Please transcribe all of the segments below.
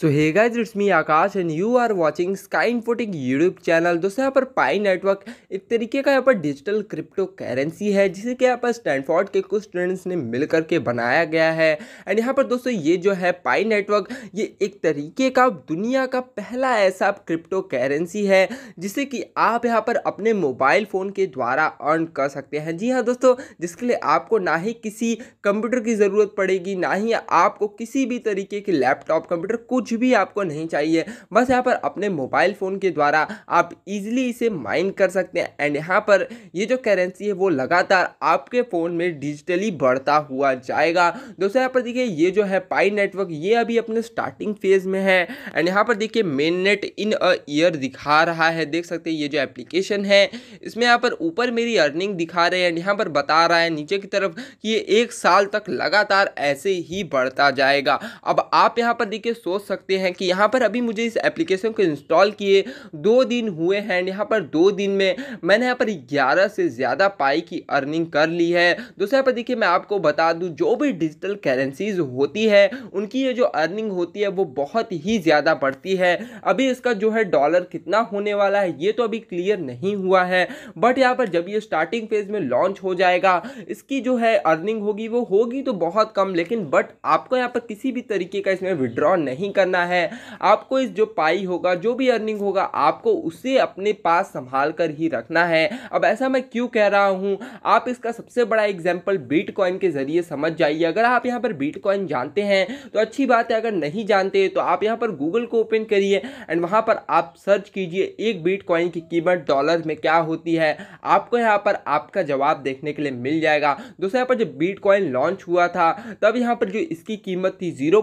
so hey guys it's me Akash and you are watching Sky Infoting YouTube channel दोस्तों यहाँ पर पाई network एक तरीके का यहाँ पर डिजिटल क्रिप्टो करेंसी है जिसे कि यहाँ पर स्टैनफोर्ड के कुछ स्टूडेंट्स ने मिल करके बनाया गया है एंड यहाँ पर दोस्तों ये जो है पाई नेटवर्क ये एक तरीके का दुनिया का पहला ऐसा क्रिप्टो करेंसी है जिसे कि आप यहाँ पर अपने मोबाइल फ़ोन के द्वारा अर्न कर सकते हैं जी हाँ दोस्तों जिसके लिए आपको ना ही किसी कंप्यूटर की ज़रूरत पड़ेगी ना ही आपको किसी भी तरीके के लैपटॉप कंप्यूटर कुछ कुछ भी आपको नहीं चाहिए बस यहाँ पर अपने मोबाइल फ़ोन के द्वारा आप इजीली इसे माइन कर सकते हैं एंड यहाँ पर ये जो करेंसी है वो लगातार आपके फ़ोन में डिजिटली बढ़ता हुआ जाएगा दोस्तों यहाँ पर देखिए ये जो है पाई नेटवर्क ये अभी अपने स्टार्टिंग फेज़ में है एंड यहाँ पर देखिए main net in a year दिखा रहा है देख सकते हैं ये जो एप्लीकेशन है इसमें यहाँ पर ऊपर मेरी अर्निंग दिखा रहे हैं एंड यहाँ पर बता रहा है नीचे की तरफ कि ये एक साल तक लगातार ऐसे ही बढ़ता जाएगा अब आप यहाँ पर देखिए सोच सकते सकते हैं कि यहाँ पर अभी मुझे इस एप्लीकेशन को इंस्टॉल किए दो दिन हुए हैं यहाँ पर दो दिन में मैंने यहाँ पर ग्यारह से ज़्यादा पाई की अर्निंग कर ली है दूसरा पर देखिए मैं आपको बता दूँ जो भी डिजिटल करेंसीज होती है उनकी ये जो अर्निंग होती है वो बहुत ही ज़्यादा बढ़ती है अभी इसका जो है डॉलर कितना होने वाला है ये तो अभी क्लियर नहीं हुआ है बट यहाँ पर जब ये स्टार्टिंग फेज में लॉन्च हो जाएगा इसकी जो है अर्निंग होगी वो होगी तो बहुत कम लेकिन बट आपको यहाँ पर किसी भी तरीके का इसमें विड्रॉ नहीं कर करना है आपको इस जो पाई होगा जो भी अर्निंग होगा आपको उसे अपने पास संभाल कर ही रखना है अब ऐसा मैं क्यों कह रहा हूँ आप इसका सबसे बड़ा एग्जाम्पल कॉइन के जरिए समझ जाइए अगर आप यहाँ पर कॉइन जानते हैं तो अच्छी बात है अगर नहीं जानते तो आप यहाँ पर गूगल को ओपन करिए एंड वहाँ पर आप सर्च कीजिए एक कॉइन की कीमत डॉलर में क्या होती है आपको यहाँ पर आपका जवाब देखने के लिए मिल जाएगा दूसरा यहाँ पर जब बिटकॉइन लॉन्च हुआ था तब यहाँ पर जो इसकी कीमत थी जीरो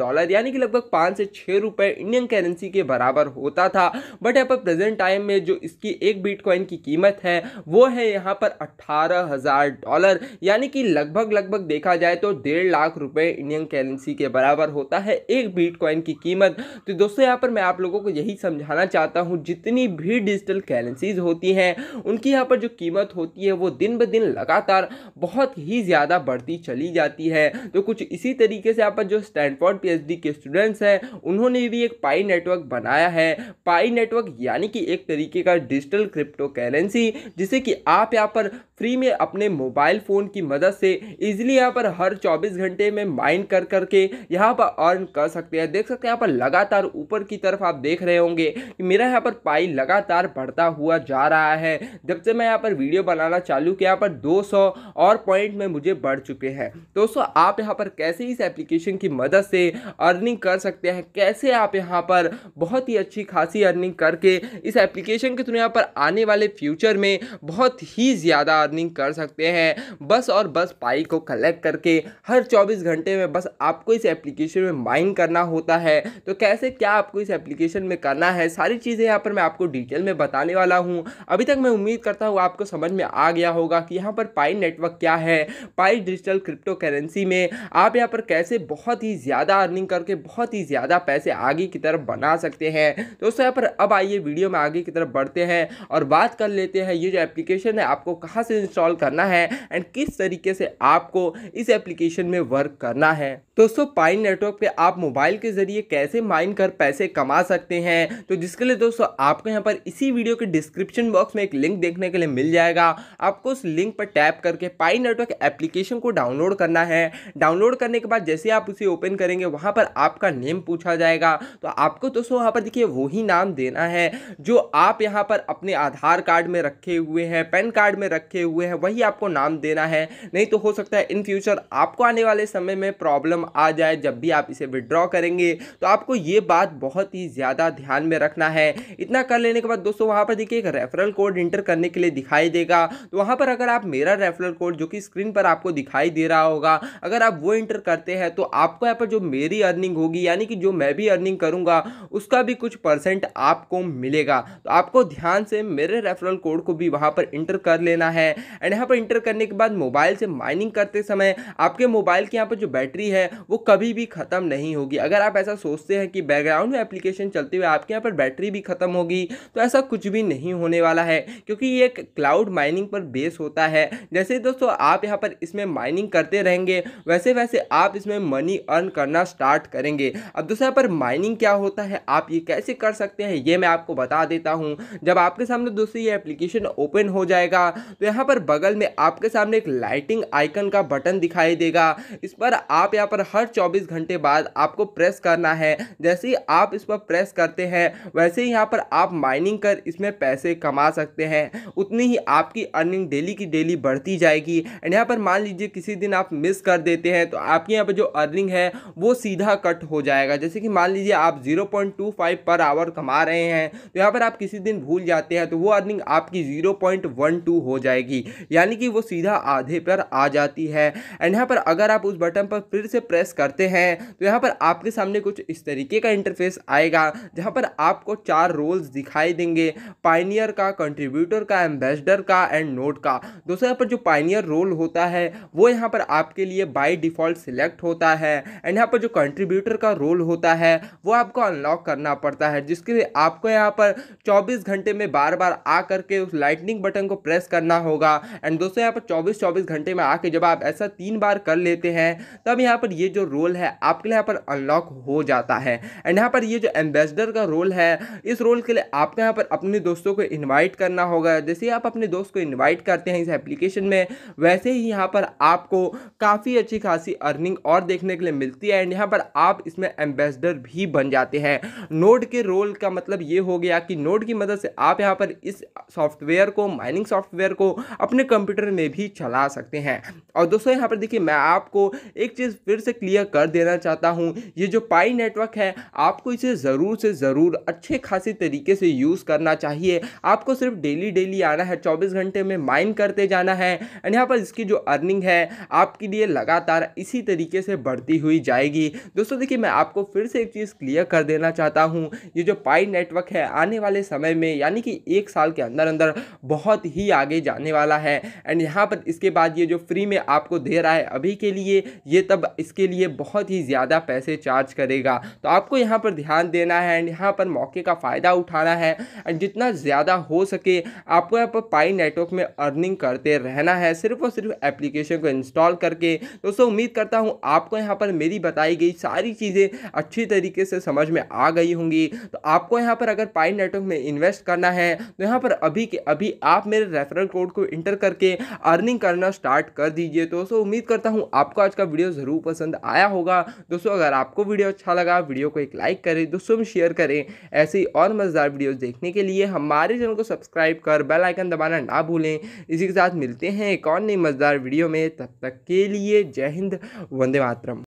डॉलर यानी यानी कि लगभग पाँच से छः रुपये इंडियन करेंसी के बराबर होता था बट यहाँ पर प्रेजेंट टाइम में जो इसकी एक बिटकॉइन की कीमत है वो है यहाँ पर अट्ठारह हज़ार डॉलर यानी कि लगभग लगभग देखा जाए तो डेढ़ लाख रुपए इंडियन करेंसी के बराबर होता है एक बिटकॉइन की कीमत तो दोस्तों यहाँ पर मैं आप लोगों को यही समझाना चाहता हूँ जितनी भी डिजिटल करेंसीज होती हैं उनकी यहाँ पर जो कीमत होती है वो दिन ब दिन लगातार बहुत ही ज़्यादा बढ़ती चली जाती है तो कुछ इसी तरीके से यहाँ पर जो स्टैंडफोर्ड पी के स्टूडेंट्स हैं उन्होंने भी एक पाई नेटवर्क बनाया है पाई नेटवर्क यानी कि एक तरीके का डिजिटल क्रिप्टो करेंसी जिसे कि आप यहाँ पर फ्री में अपने मोबाइल फ़ोन की मदद से इजीली यहाँ पर हर 24 घंटे में माइन कर करके यहाँ पर अर्न कर सकते हैं देख सकते हैं यहाँ पर लगातार ऊपर की तरफ आप देख रहे होंगे कि मेरा यहाँ पर पाई लगातार बढ़ता हुआ जा रहा है जब से मैं यहाँ पर वीडियो बनाना चालू किया यहाँ पर 200 और पॉइंट में मुझे बढ़ चुके हैं दोस्तों आप यहाँ पर कैसे इस एप्लीकेशन की मदद से अर्निंग अर्निंग कर सकते हैं कैसे आप यहाँ पर बहुत ही अच्छी खासी अर्निंग करके इस एप्लीकेशन के थ्रू यहाँ पर आने वाले फ्यूचर में बहुत ही ज़्यादा अर्निंग कर सकते हैं बस और बस पाई को कलेक्ट करके हर चौबीस घंटे में बस आपको इस एप्लीकेशन में माइन करना होता है तो कैसे क्या आपको इस एप्लीकेशन में करना है सारी चीज़ें यहाँ पर मैं आपको डिटेल में बताने वाला हूँ अभी तक मैं उम्मीद करता हूँ आपको समझ में आ गया होगा कि यहाँ पर पाई नेटवर्क क्या है पाई डिजिटल क्रिप्टो करेंसी में आप यहाँ पर कैसे बहुत ही ज़्यादा अर्निंग करके बहुत ही ज़्यादा पैसे आगे की तरफ बना सकते हैं दोस्तों यहाँ पर अब आइए वीडियो में आगे की तरफ बढ़ते हैं और बात कर लेते हैं ये जो एप्लीकेशन है आपको कहाँ से इंस्टॉल करना है एंड किस तरीके से आपको इस एप्लीकेशन में वर्क करना है दोस्तों पाइन नेटवर्क पे आप मोबाइल के ज़रिए कैसे माइन कर पैसे कमा सकते हैं तो जिसके लिए दोस्तों आपको यहाँ पर इसी वीडियो के डिस्क्रिप्शन बॉक्स में एक लिंक देखने के लिए मिल जाएगा आपको उस लिंक पर टैप करके पाइन नेटवर्क एप्लीकेशन को डाउनलोड करना है डाउनलोड करने के बाद जैसे आप उसे ओपन करेंगे वहाँ पर आपका नेम पूछा जाएगा तो आपको दोस्तों यहाँ पर देखिए वही नाम देना है जो आप यहाँ पर अपने आधार कार्ड में रखे हुए हैं पैन कार्ड में रखे हुए हैं वही आपको नाम देना है नहीं तो हो सकता है इन फ्यूचर आपको आने वाले समय में प्रॉब्लम आ जाए जब भी आप इसे विड्रॉ करेंगे तो आपको ये बात बहुत ही ज़्यादा ध्यान में रखना है इतना कर लेने के बाद दोस्तों वहाँ पर देखिए एक रेफरल कोड इंटर करने के लिए दिखाई देगा तो वहाँ पर अगर आप मेरा रेफरल कोड जो कि स्क्रीन पर आपको दिखाई दे रहा होगा अगर आप वो इंटर करते हैं तो आपको यहाँ पर जो मेरी अर्निंग अर्निंग होगी यानी कि जो मैं भी अर्निंग करूंगा उसका भी कुछ परसेंट आपको मिलेगा तो आपको ध्यान से मेरे रेफरल कोड को भी वहाँ पर इंटर कर लेना है एंड यहाँ पर इंटर करने के बाद मोबाइल से माइनिंग करते समय आपके मोबाइल की यहाँ पर जो बैटरी है वो कभी भी ख़त्म नहीं होगी अगर आप ऐसा सोचते हैं कि बैकग्राउंड में एप्लीकेशन चलते हुए आपके यहाँ पर बैटरी भी ख़त्म होगी तो ऐसा कुछ भी नहीं होने वाला है क्योंकि ये एक क्लाउड माइनिंग पर बेस होता है जैसे दोस्तों आप यहाँ पर इसमें माइनिंग करते रहेंगे वैसे वैसे आप इसमें मनी अर्न करना स्टार्ट करें करेंगे अब दोस्तों यहाँ पर माइनिंग क्या होता है आप ये कैसे कर सकते हैं ये मैं आपको बता देता हूँ जब आपके सामने दोस्तों ये एप्लीकेशन ओपन हो जाएगा तो यहाँ पर बगल में आपके सामने एक लाइटिंग आइकन का बटन दिखाई देगा इस पर आप यहाँ पर हर 24 घंटे बाद आपको प्रेस करना है जैसे ही आप इस पर प्रेस करते हैं वैसे ही यहाँ पर आप माइनिंग कर इसमें पैसे कमा सकते हैं उतनी ही आपकी अर्निंग डेली की डेली बढ़ती जाएगी एंड यहाँ पर मान लीजिए किसी दिन आप मिस कर देते हैं तो आपकी यहाँ पर जो अर्निंग है वो सीधा कट हो जाएगा जैसे कि मान लीजिए आप 0.25 पर आवर कमा रहे हैं तो यहाँ पर आप किसी दिन भूल जाते हैं तो वो अर्निंग आपकी 0.12 हो जाएगी यानी कि वो सीधा आधे पर आ जाती है एंड यहाँ पर अगर आप उस बटन पर फिर से प्रेस करते हैं तो यहाँ पर आपके सामने कुछ इस तरीके का इंटरफेस आएगा जहाँ पर आपको चार रोल्स दिखाई देंगे पाइनियर का कंट्रीब्यूटर का एम्बेसडर का एंड नोट का दोस्तों यहाँ पर जो पाइनियर रोल होता है वो यहाँ पर आपके लिए बाई डिफ़ॉल्ट सिलेक्ट होता है एंड यहाँ पर जो कंट्रीब्यूटर कंप्यूटर का रोल होता है वो आपको अनलॉक करना पड़ता है जिसके लिए आपको यहाँ पर 24 घंटे में बार बार आ करके उस लाइटनिंग बटन को प्रेस करना होगा एंड दोस्तों यहाँ पर 24 24 घंटे में आके जब आप ऐसा तीन बार कर लेते हैं तब यहाँ पर ये जो रोल है आपके लिए यहाँ पर अनलॉक हो जाता है एंड यहाँ पर ये जो एम्बेसडर का रोल है इस रोल के लिए आपको यहाँ पर अपने दोस्तों को इन्वाइट करना होगा जैसे आप अपने दोस्त को इन्वाइट करते हैं इस एप्लीकेशन में वैसे ही यहाँ पर आपको काफ़ी अच्छी खासी अर्निंग और देखने के लिए मिलती है एंड यहाँ पर आप आप इसमें एम्बेसडर भी बन जाते हैं नोड के रोल का मतलब ये हो गया कि नोड की मदद से आप यहाँ पर इस सॉफ्टवेयर को माइनिंग सॉफ्टवेयर को अपने कंप्यूटर में भी चला सकते हैं और दोस्तों यहाँ पर देखिए मैं आपको एक चीज़ फिर से क्लियर कर देना चाहता हूँ ये जो पाई नेटवर्क है आपको इसे ज़रूर से ज़रूर अच्छे खासी तरीके से यूज़ करना चाहिए आपको सिर्फ डेली डेली आना है चौबीस घंटे में माइन करते जाना है एंड यहाँ पर इसकी जो अर्निंग है आपके लिए लगातार इसी तरीके से बढ़ती हुई जाएगी दोस्तों देखिए मैं आपको फिर से एक चीज़ क्लियर कर देना चाहता हूँ ये जो पाई नेटवर्क है आने वाले समय में यानी कि एक साल के अंदर अंदर बहुत ही आगे जाने वाला है एंड यहाँ पर इसके बाद ये जो फ्री में आपको दे रहा है अभी के लिए ये तब इसके लिए बहुत ही ज़्यादा पैसे चार्ज करेगा तो आपको यहाँ पर ध्यान देना है एंड यहाँ पर मौके का फ़ायदा उठाना है एंड जितना ज़्यादा हो सके आपको यहाँ पर पाई नेटवर्क में अर्निंग करते रहना है सिर्फ और सिर्फ एप्लीकेशन को इंस्टॉल करके दोस्तों उम्मीद करता हूँ आपको यहाँ पर मेरी बताई गई सारी सारी चीज़ें अच्छी तरीके से समझ में आ गई होंगी तो आपको यहाँ पर अगर पाई नेटवर्क में इन्वेस्ट करना है तो यहाँ पर अभी के अभी आप मेरे रेफरल कोड को इंटर करके अर्निंग करना स्टार्ट कर दीजिए तो दोस्तों उम्मीद करता हूँ आपको आज का वीडियो ज़रूर पसंद आया होगा दोस्तों अगर आपको वीडियो अच्छा लगा वीडियो को एक लाइक करें दोस्तों में शेयर करें ऐसे ही और मज़ेदार वीडियोज़ देखने के लिए हमारे चैनल को सब्सक्राइब कर बेल आइकन दबाना ना भूलें इसी के साथ मिलते हैं एक और नई मज़ेदार वीडियो में तब तक के लिए जय हिंद वंदे मातरम